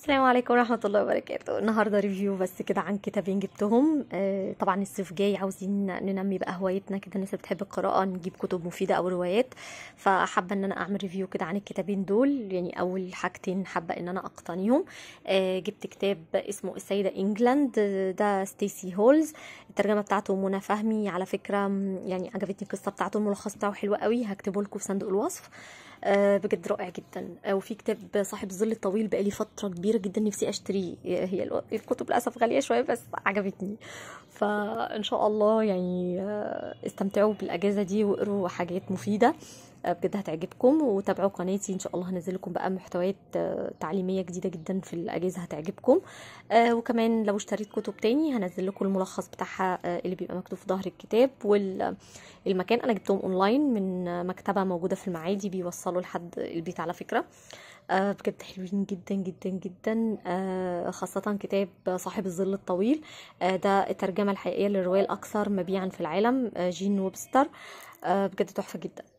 السلام عليكم ورحمة الله وبركاته النهاردة ريفيو بس كده عن كتابين جبتهم آه، طبعا الصيف جاي عاوزين ننمي بقى هوايتنا كده الناس اللي بتحب القراءة نجيب كتب مفيدة أو روايات فحابة إن أنا أعمل ريفيو كده عن الكتابين دول يعني أول حاجتين حابة إن أنا أقتنيهم آه، جبت كتاب اسمه السيدة إنجلاند ده ستيسي هولز الترجمة بتاعته منى فهمي على فكرة يعني عجبتني القصة بتاعته الملخص بتاعه حلو قوي هكتبه لكم في صندوق الوصف آه، بجد رائع جدا آه، وفي كتاب صاحب الظل الطويل بقالي فتره كبيره جدا نفسي اشتريه هي الكتب للاسف غاليه شويه بس عجبتني فان شاء الله يعني آه، استمتعوا بالاجازه دي واقروا حاجات مفيده بجد هتعجبكم وتابعوا قناتي ان شاء الله هنزل لكم بقى محتويات آه، تعليميه جديده جدا في الاجهزه هتعجبكم آه، وكمان لو اشتريت كتب تاني هنزل لكم الملخص بتاعها آه، اللي بيبقى مكتوب في ظهر الكتاب والمكان انا جبتهم اونلاين من مكتبه موجوده في المعادي بيوصلوا لحد البيت على فكره بجد حلوين جدا جدا جدا خاصة كتاب صاحب الظل الطويل ده الترجمة الحقيقية للرواية الأكثر مبيعا في العالم جين ويبستر بجد تحفة جدا